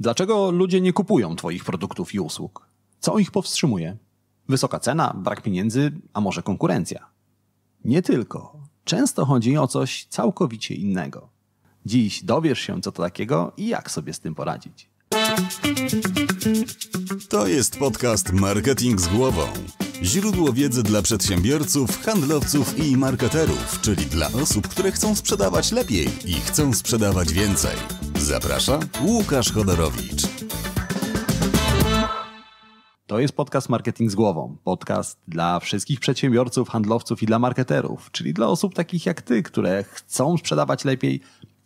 Dlaczego ludzie nie kupują Twoich produktów i usług? Co ich powstrzymuje? Wysoka cena, brak pieniędzy, a może konkurencja? Nie tylko. Często chodzi o coś całkowicie innego. Dziś dowiesz się, co to takiego i jak sobie z tym poradzić. To jest podcast Marketing z głową. Źródło wiedzy dla przedsiębiorców, handlowców i marketerów, czyli dla osób, które chcą sprzedawać lepiej i chcą sprzedawać więcej. Zaprasza Łukasz Chodorowicz. To jest podcast Marketing z głową. Podcast dla wszystkich przedsiębiorców, handlowców i dla marketerów, czyli dla osób takich jak ty, które chcą sprzedawać lepiej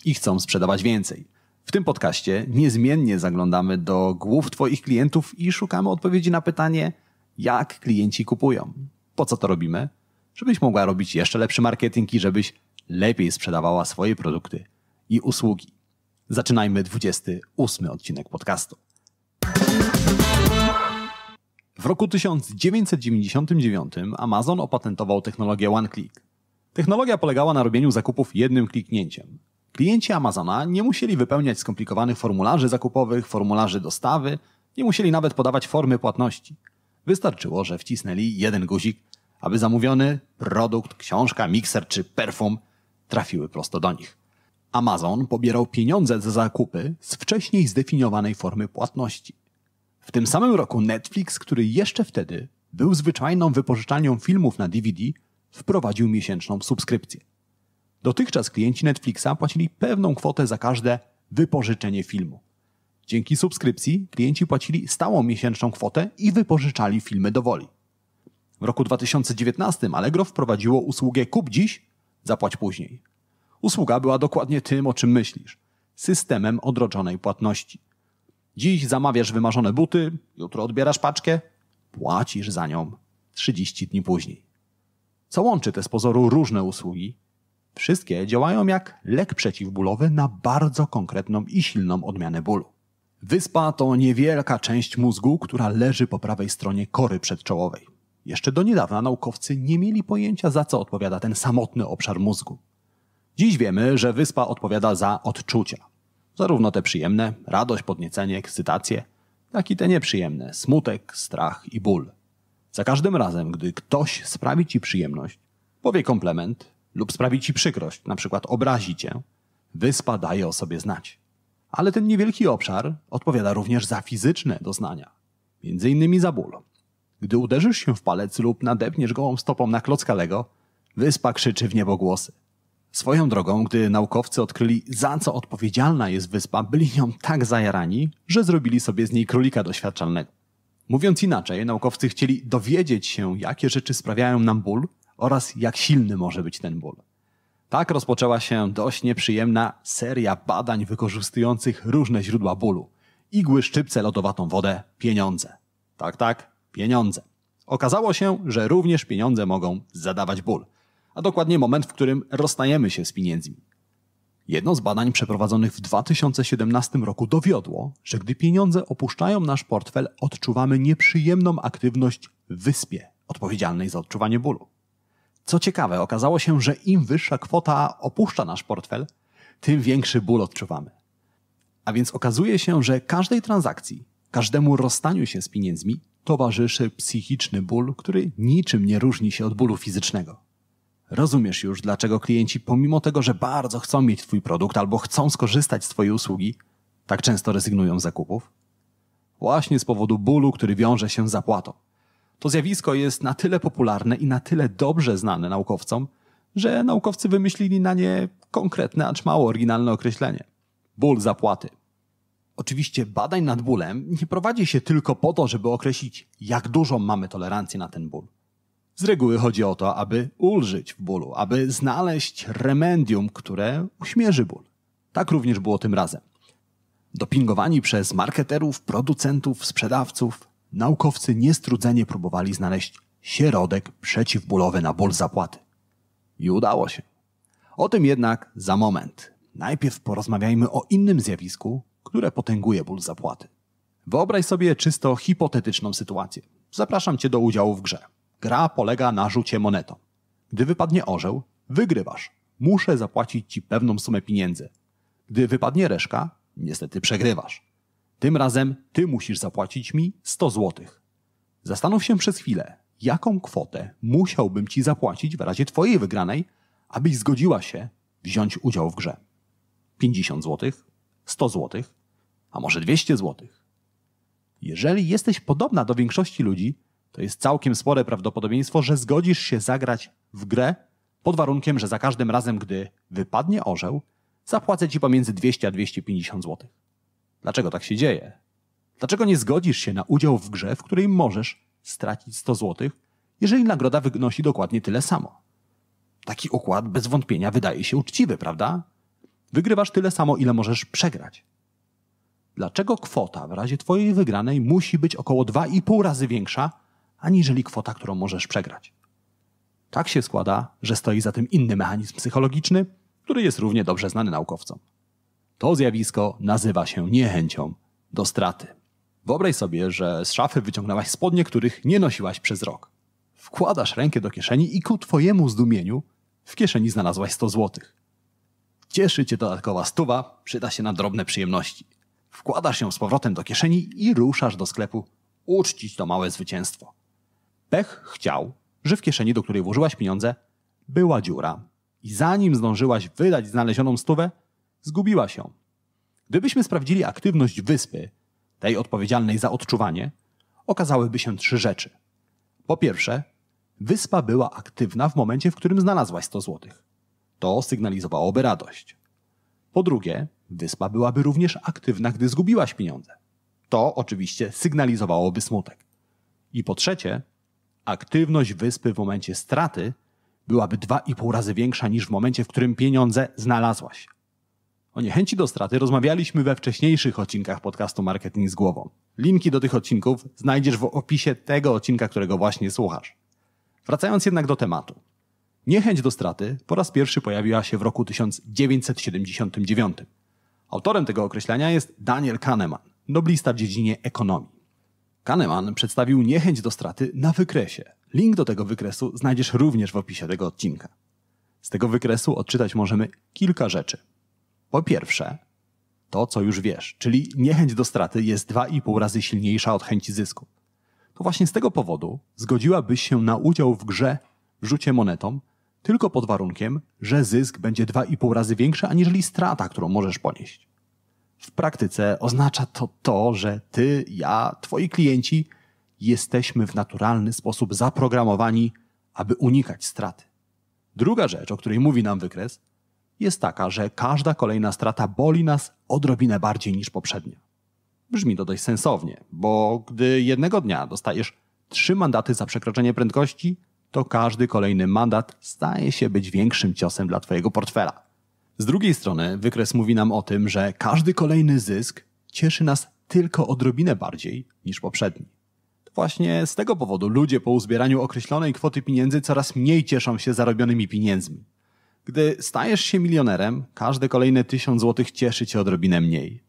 i chcą sprzedawać więcej. W tym podcaście niezmiennie zaglądamy do głów Twoich klientów i szukamy odpowiedzi na pytanie, jak klienci kupują. Po co to robimy? Żebyś mogła robić jeszcze lepszy marketing i żebyś lepiej sprzedawała swoje produkty i usługi. Zaczynajmy 28 odcinek podcastu. W roku 1999 Amazon opatentował technologię One Click. Technologia polegała na robieniu zakupów jednym kliknięciem. Klienci Amazona nie musieli wypełniać skomplikowanych formularzy zakupowych, formularzy dostawy, nie musieli nawet podawać formy płatności. Wystarczyło, że wcisnęli jeden guzik, aby zamówiony produkt, książka, mikser czy perfum trafiły prosto do nich. Amazon pobierał pieniądze za zakupy z wcześniej zdefiniowanej formy płatności. W tym samym roku Netflix, który jeszcze wtedy był zwyczajną wypożyczalnią filmów na DVD, wprowadził miesięczną subskrypcję. Dotychczas klienci Netflixa płacili pewną kwotę za każde wypożyczenie filmu. Dzięki subskrypcji klienci płacili stałą miesięczną kwotę i wypożyczali filmy do woli. W roku 2019 Allegro wprowadziło usługę Kup dziś, zapłać później. Usługa była dokładnie tym, o czym myślisz systemem odroczonej płatności. Dziś zamawiasz wymarzone buty, jutro odbierasz paczkę, płacisz za nią 30 dni później. Co łączy te z pozoru różne usługi, Wszystkie działają jak lek przeciwbólowy na bardzo konkretną i silną odmianę bólu. Wyspa to niewielka część mózgu, która leży po prawej stronie kory przedczołowej. Jeszcze do niedawna naukowcy nie mieli pojęcia, za co odpowiada ten samotny obszar mózgu. Dziś wiemy, że wyspa odpowiada za odczucia. Zarówno te przyjemne, radość, podniecenie, ekscytację, jak i te nieprzyjemne, smutek, strach i ból. Za każdym razem, gdy ktoś sprawi ci przyjemność, powie komplement, lub sprawi ci przykrość, na przykład obrazi cię, wyspa daje o sobie znać. Ale ten niewielki obszar odpowiada również za fizyczne doznania, między innymi za ból. Gdy uderzysz się w palec lub nadepniesz gołą stopą na klocka Lego, wyspa krzyczy w niebogłosy. Swoją drogą, gdy naukowcy odkryli, za co odpowiedzialna jest wyspa, byli nią tak zajarani, że zrobili sobie z niej królika doświadczalnego. Mówiąc inaczej, naukowcy chcieli dowiedzieć się, jakie rzeczy sprawiają nam ból oraz jak silny może być ten ból. Tak rozpoczęła się dość nieprzyjemna seria badań wykorzystujących różne źródła bólu. Igły, szczypce, lodowatą wodę, pieniądze. Tak, tak, pieniądze. Okazało się, że również pieniądze mogą zadawać ból, a dokładnie moment, w którym rozstajemy się z pieniędzmi. Jedno z badań przeprowadzonych w 2017 roku dowiodło, że gdy pieniądze opuszczają nasz portfel, odczuwamy nieprzyjemną aktywność w wyspie odpowiedzialnej za odczuwanie bólu. Co ciekawe, okazało się, że im wyższa kwota opuszcza nasz portfel, tym większy ból odczuwamy. A więc okazuje się, że każdej transakcji, każdemu rozstaniu się z pieniędzmi towarzyszy psychiczny ból, który niczym nie różni się od bólu fizycznego. Rozumiesz już, dlaczego klienci, pomimo tego, że bardzo chcą mieć Twój produkt albo chcą skorzystać z Twojej usługi, tak często rezygnują z zakupów? Właśnie z powodu bólu, który wiąże się z zapłatą. To zjawisko jest na tyle popularne i na tyle dobrze znane naukowcom, że naukowcy wymyślili na nie konkretne, acz mało oryginalne określenie ból zapłaty. Oczywiście badań nad bólem nie prowadzi się tylko po to, żeby określić, jak dużą mamy tolerancję na ten ból. Z reguły chodzi o to, aby ulżyć w bólu, aby znaleźć remedium, które uśmierzy ból. Tak również było tym razem. Dopingowani przez marketerów, producentów, sprzedawców, naukowcy niestrudzenie próbowali znaleźć środek przeciwbólowy na ból zapłaty. I udało się. O tym jednak za moment. Najpierw porozmawiajmy o innym zjawisku, które potęguje ból zapłaty. Wyobraź sobie czysto hipotetyczną sytuację. Zapraszam Cię do udziału w grze. Gra polega na rzucie monetą. Gdy wypadnie orzeł, wygrywasz. Muszę zapłacić Ci pewną sumę pieniędzy. Gdy wypadnie reszka, niestety przegrywasz. Tym razem ty musisz zapłacić mi 100 zł. Zastanów się przez chwilę, jaką kwotę musiałbym ci zapłacić w razie twojej wygranej, abyś zgodziła się wziąć udział w grze. 50 zł, 100 zł, a może 200 zł. Jeżeli jesteś podobna do większości ludzi, to jest całkiem spore prawdopodobieństwo, że zgodzisz się zagrać w grę pod warunkiem, że za każdym razem, gdy wypadnie orzeł, zapłacę ci pomiędzy 200 a 250 zł. Dlaczego tak się dzieje? Dlaczego nie zgodzisz się na udział w grze, w której możesz stracić 100 zł, jeżeli nagroda wynosi dokładnie tyle samo? Taki układ bez wątpienia wydaje się uczciwy, prawda? Wygrywasz tyle samo, ile możesz przegrać. Dlaczego kwota w razie Twojej wygranej musi być około 2,5 razy większa, aniżeli kwota, którą możesz przegrać? Tak się składa, że stoi za tym inny mechanizm psychologiczny, który jest równie dobrze znany naukowcom. To zjawisko nazywa się niechęcią do straty. Wyobraź sobie, że z szafy wyciągnęłaś spodnie, których nie nosiłaś przez rok. Wkładasz rękę do kieszeni i ku twojemu zdumieniu w kieszeni znalazłaś 100 złotych. Cieszy cię dodatkowa stuwa, przyda się na drobne przyjemności. Wkładasz ją z powrotem do kieszeni i ruszasz do sklepu uczcić to małe zwycięstwo. Pech chciał, że w kieszeni, do której włożyłaś pieniądze, była dziura i zanim zdążyłaś wydać znalezioną stówę, zgubiła się. Gdybyśmy sprawdzili aktywność wyspy, tej odpowiedzialnej za odczuwanie, okazałyby się trzy rzeczy. Po pierwsze, wyspa była aktywna w momencie, w którym znalazłaś 100 złotych. To sygnalizowałoby radość. Po drugie, wyspa byłaby również aktywna, gdy zgubiłaś pieniądze. To oczywiście sygnalizowałoby smutek. I po trzecie, aktywność wyspy w momencie straty byłaby 2,5 razy większa niż w momencie, w którym pieniądze znalazłaś. O niechęci do straty rozmawialiśmy we wcześniejszych odcinkach podcastu Marketing z głową. Linki do tych odcinków znajdziesz w opisie tego odcinka, którego właśnie słuchasz. Wracając jednak do tematu. Niechęć do straty po raz pierwszy pojawiła się w roku 1979. Autorem tego określenia jest Daniel Kahneman, noblista w dziedzinie ekonomii. Kahneman przedstawił niechęć do straty na wykresie. Link do tego wykresu znajdziesz również w opisie tego odcinka. Z tego wykresu odczytać możemy kilka rzeczy. Po pierwsze, to co już wiesz, czyli niechęć do straty jest 2,5 razy silniejsza od chęci zysku. To właśnie z tego powodu zgodziłabyś się na udział w grze w rzucie monetą tylko pod warunkiem, że zysk będzie 2,5 razy większy aniżeli strata, którą możesz ponieść. W praktyce oznacza to to, że ty, ja, twoi klienci jesteśmy w naturalny sposób zaprogramowani, aby unikać straty. Druga rzecz, o której mówi nam wykres – jest taka, że każda kolejna strata boli nas odrobinę bardziej niż poprzednia. Brzmi to dość sensownie, bo gdy jednego dnia dostajesz trzy mandaty za przekroczenie prędkości, to każdy kolejny mandat staje się być większym ciosem dla Twojego portfela. Z drugiej strony wykres mówi nam o tym, że każdy kolejny zysk cieszy nas tylko odrobinę bardziej niż poprzedni. Właśnie z tego powodu ludzie po uzbieraniu określonej kwoty pieniędzy coraz mniej cieszą się zarobionymi pieniędzmi. Gdy stajesz się milionerem, każde kolejne tysiąc złotych cieszy cię odrobinę mniej.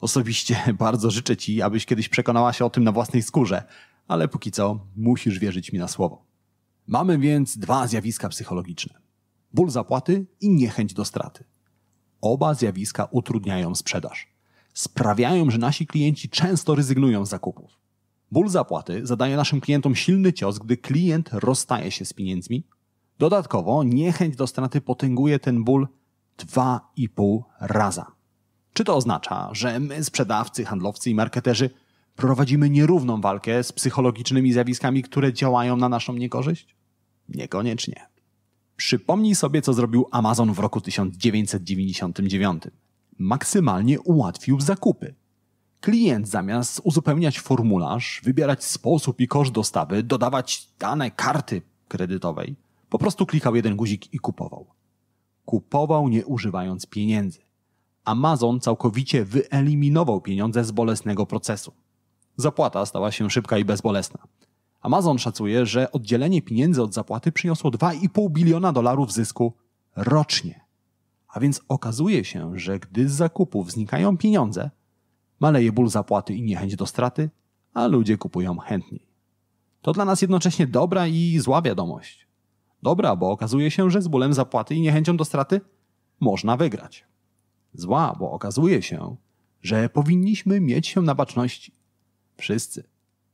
Osobiście bardzo życzę ci, abyś kiedyś przekonała się o tym na własnej skórze, ale póki co musisz wierzyć mi na słowo. Mamy więc dwa zjawiska psychologiczne: ból zapłaty i niechęć do straty. Oba zjawiska utrudniają sprzedaż. Sprawiają, że nasi klienci często rezygnują z zakupów. Ból zapłaty zadaje naszym klientom silny cios, gdy klient rozstaje się z pieniędzmi, Dodatkowo niechęć do straty potęguje ten ból 2,5 raza. Czy to oznacza, że my, sprzedawcy, handlowcy i marketerzy, prowadzimy nierówną walkę z psychologicznymi zjawiskami, które działają na naszą niekorzyść? Niekoniecznie. Przypomnij sobie, co zrobił Amazon w roku 1999. Maksymalnie ułatwił zakupy. Klient zamiast uzupełniać formularz, wybierać sposób i koszt dostawy, dodawać dane karty kredytowej – po prostu klikał jeden guzik i kupował. Kupował nie używając pieniędzy. Amazon całkowicie wyeliminował pieniądze z bolesnego procesu. Zapłata stała się szybka i bezbolesna. Amazon szacuje, że oddzielenie pieniędzy od zapłaty przyniosło 2,5 biliona dolarów zysku rocznie. A więc okazuje się, że gdy z zakupów znikają pieniądze, maleje ból zapłaty i niechęć do straty, a ludzie kupują chętniej. To dla nas jednocześnie dobra i zła wiadomość. Dobra, bo okazuje się, że z bólem zapłaty i niechęcią do straty można wygrać. Zła, bo okazuje się, że powinniśmy mieć się na baczności. Wszyscy.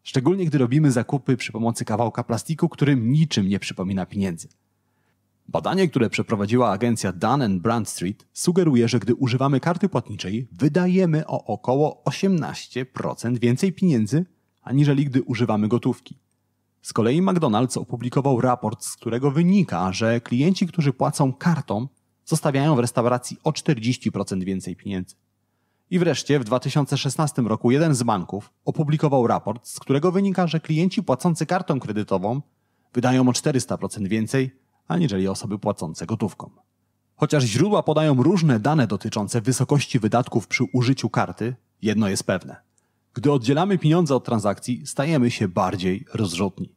Szczególnie gdy robimy zakupy przy pomocy kawałka plastiku, którym niczym nie przypomina pieniędzy. Badanie, które przeprowadziła agencja Dun Bradstreet sugeruje, że gdy używamy karty płatniczej, wydajemy o około 18% więcej pieniędzy, aniżeli gdy używamy gotówki. Z kolei McDonald's opublikował raport, z którego wynika, że klienci, którzy płacą kartą, zostawiają w restauracji o 40% więcej pieniędzy. I wreszcie w 2016 roku jeden z banków opublikował raport, z którego wynika, że klienci płacący kartą kredytową wydają o 400% więcej aniżeli osoby płacące gotówką. Chociaż źródła podają różne dane dotyczące wysokości wydatków przy użyciu karty, jedno jest pewne – gdy oddzielamy pieniądze od transakcji, stajemy się bardziej rozrzutni.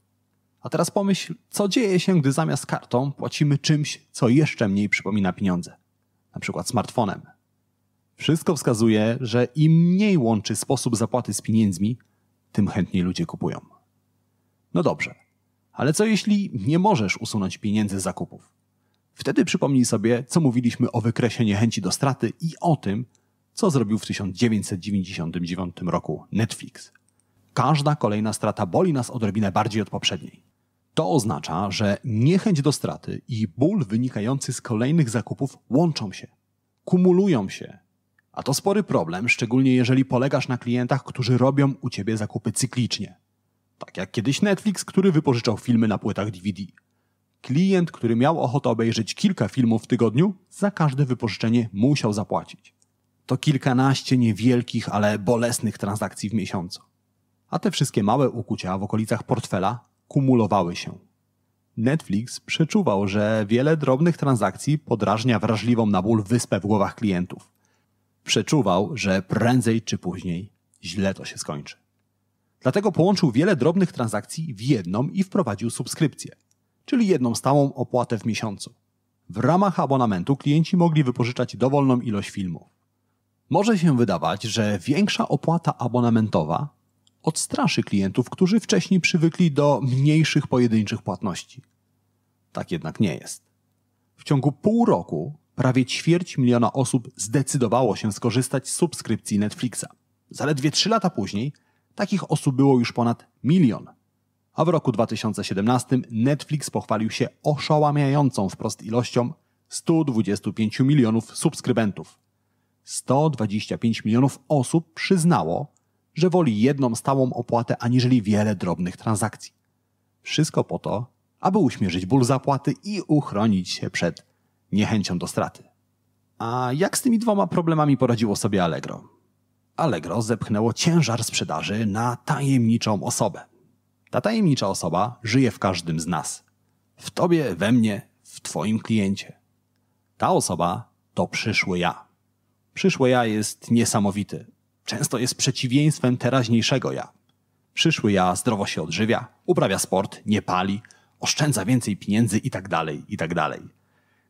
A teraz pomyśl, co dzieje się, gdy zamiast kartą płacimy czymś, co jeszcze mniej przypomina pieniądze, na przykład smartfonem. Wszystko wskazuje, że im mniej łączy sposób zapłaty z pieniędzmi, tym chętniej ludzie kupują. No dobrze, ale co jeśli nie możesz usunąć pieniędzy z zakupów? Wtedy przypomnij sobie, co mówiliśmy o wykresie niechęci do straty i o tym, co zrobił w 1999 roku Netflix. Każda kolejna strata boli nas odrobinę bardziej od poprzedniej. To oznacza, że niechęć do straty i ból wynikający z kolejnych zakupów łączą się, kumulują się. A to spory problem, szczególnie jeżeli polegasz na klientach, którzy robią u ciebie zakupy cyklicznie. Tak jak kiedyś Netflix, który wypożyczał filmy na płytach DVD. Klient, który miał ochotę obejrzeć kilka filmów w tygodniu, za każde wypożyczenie musiał zapłacić to kilkanaście niewielkich, ale bolesnych transakcji w miesiącu. A te wszystkie małe ukucia w okolicach portfela kumulowały się. Netflix przeczuwał, że wiele drobnych transakcji podrażnia wrażliwą na ból wyspę w głowach klientów. Przeczuwał, że prędzej czy później źle to się skończy. Dlatego połączył wiele drobnych transakcji w jedną i wprowadził subskrypcję, czyli jedną stałą opłatę w miesiącu. W ramach abonamentu klienci mogli wypożyczać dowolną ilość filmów. Może się wydawać, że większa opłata abonamentowa odstraszy klientów, którzy wcześniej przywykli do mniejszych pojedynczych płatności. Tak jednak nie jest. W ciągu pół roku prawie ćwierć miliona osób zdecydowało się skorzystać z subskrypcji Netflixa. Zaledwie trzy lata później takich osób było już ponad milion. A w roku 2017 Netflix pochwalił się oszałamiającą wprost ilością 125 milionów subskrybentów. 125 milionów osób przyznało, że woli jedną stałą opłatę aniżeli wiele drobnych transakcji. Wszystko po to, aby uśmierzyć ból zapłaty i uchronić się przed niechęcią do straty. A jak z tymi dwoma problemami poradziło sobie Allegro? Allegro zepchnęło ciężar sprzedaży na tajemniczą osobę. Ta tajemnicza osoba żyje w każdym z nas. W tobie, we mnie, w twoim kliencie. Ta osoba to przyszły ja. Przyszłe ja jest niesamowity. Często jest przeciwieństwem teraźniejszego ja. Przyszły ja zdrowo się odżywia, uprawia sport, nie pali, oszczędza więcej pieniędzy itd., tak itd. Tak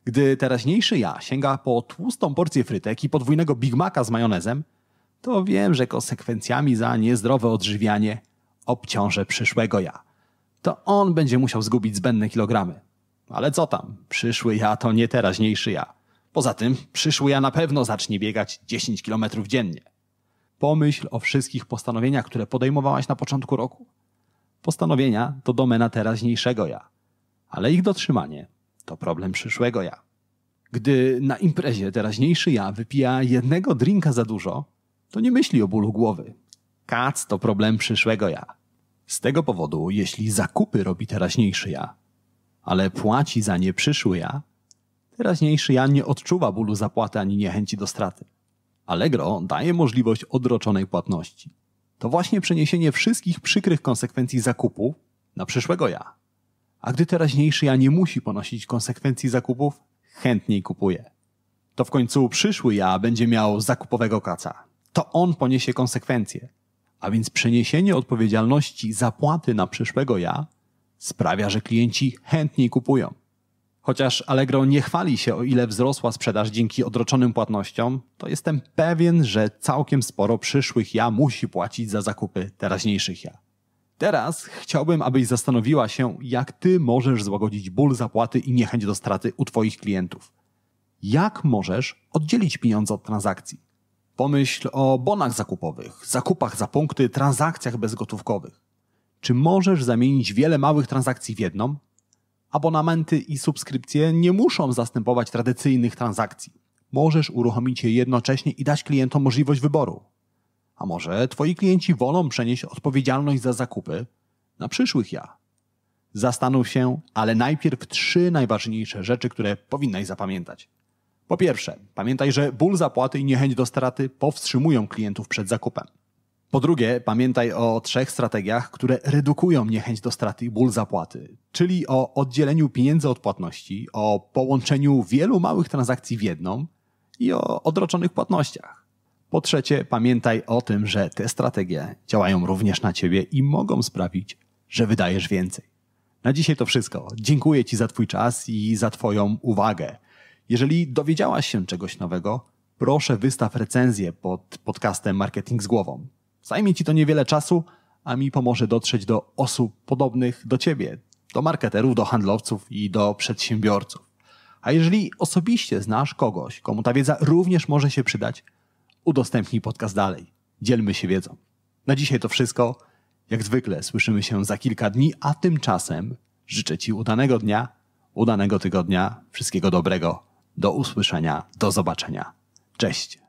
Gdy teraźniejszy ja sięga po tłustą porcję frytek i podwójnego Big Maca z majonezem, to wiem, że konsekwencjami za niezdrowe odżywianie obciążę przyszłego ja. To on będzie musiał zgubić zbędne kilogramy. Ale co tam, przyszły ja to nie teraźniejszy ja. Poza tym przyszły ja na pewno zacznie biegać 10 km dziennie. Pomyśl o wszystkich postanowieniach, które podejmowałaś na początku roku. Postanowienia to domena teraźniejszego ja, ale ich dotrzymanie to problem przyszłego ja. Gdy na imprezie teraźniejszy ja wypija jednego drinka za dużo, to nie myśli o bólu głowy. Kac to problem przyszłego ja. Z tego powodu, jeśli zakupy robi teraźniejszy ja, ale płaci za nie przyszły ja, Teraźniejszy Jan nie odczuwa bólu zapłaty ani niechęci do straty. Allegro daje możliwość odroczonej płatności. To właśnie przeniesienie wszystkich przykrych konsekwencji zakupu na przyszłego ja. A gdy teraźniejszy ja nie musi ponosić konsekwencji zakupów, chętniej kupuje. To w końcu przyszły ja będzie miał zakupowego kaca. To on poniesie konsekwencje. A więc przeniesienie odpowiedzialności zapłaty na przyszłego ja sprawia, że klienci chętniej kupują. Chociaż Allegro nie chwali się, o ile wzrosła sprzedaż dzięki odroczonym płatnościom, to jestem pewien, że całkiem sporo przyszłych ja musi płacić za zakupy teraźniejszych ja. Teraz chciałbym, abyś zastanowiła się, jak ty możesz złagodzić ból zapłaty i niechęć do straty u twoich klientów. Jak możesz oddzielić pieniądze od transakcji? Pomyśl o bonach zakupowych, zakupach za punkty, transakcjach bezgotówkowych. Czy możesz zamienić wiele małych transakcji w jedną, abonamenty i subskrypcje nie muszą zastępować tradycyjnych transakcji. Możesz uruchomić je jednocześnie i dać klientom możliwość wyboru. A może Twoi klienci wolą przenieść odpowiedzialność za zakupy na przyszłych ja? Zastanów się, ale najpierw trzy najważniejsze rzeczy, które powinnaś zapamiętać. Po pierwsze, pamiętaj, że ból zapłaty i niechęć do straty powstrzymują klientów przed zakupem. Po drugie, pamiętaj o trzech strategiach, które redukują niechęć do straty i ból zapłaty, czyli o oddzieleniu pieniędzy od płatności, o połączeniu wielu małych transakcji w jedną i o odroczonych płatnościach. Po trzecie, pamiętaj o tym, że te strategie działają również na ciebie i mogą sprawić, że wydajesz więcej. Na dzisiaj to wszystko. Dziękuję Ci za Twój czas i za Twoją uwagę. Jeżeli dowiedziałaś się czegoś nowego, proszę wystaw recenzję pod podcastem Marketing z Głową. Zajmie ci to niewiele czasu, a mi pomoże dotrzeć do osób podobnych do ciebie, do marketerów, do handlowców i do przedsiębiorców. A jeżeli osobiście znasz kogoś, komu ta wiedza również może się przydać, udostępnij podcast dalej. Dzielmy się wiedzą. Na dzisiaj to wszystko. Jak zwykle słyszymy się za kilka dni, a tymczasem życzę Ci udanego dnia, udanego tygodnia, wszystkiego dobrego. Do usłyszenia, do zobaczenia. Cześć.